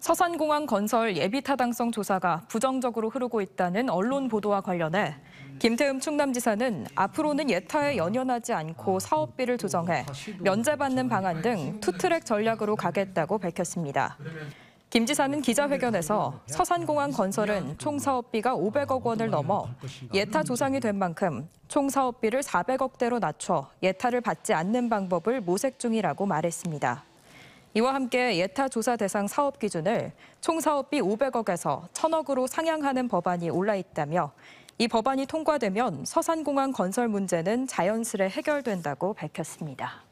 서산공항 건설 예비타당성 조사가 부정적으로 흐르고 있다는 언론 보도와 관련해 김태흠 충남지사는 앞으로는 예타에 연연하지 않고 사업비를 조정해 면제받는 방안 등 투트랙 전략으로 가겠다고 밝혔습니다. 김 지사는 기자회견에서 서산공항 건설은 총 사업비가 500억 원을 넘어 예타 조상이 된 만큼 총 사업비를 400억대로 낮춰 예타를 받지 않는 방법을 모색 중이라고 말했습니다. 이와 함께 예타 조사 대상 사업 기준을 총 사업비 500억에서 1000억으로 상향하는 법안이 올라 있다며 이 법안이 통과되면 서산공항 건설 문제는 자연스레 해결된다고 밝혔습니다.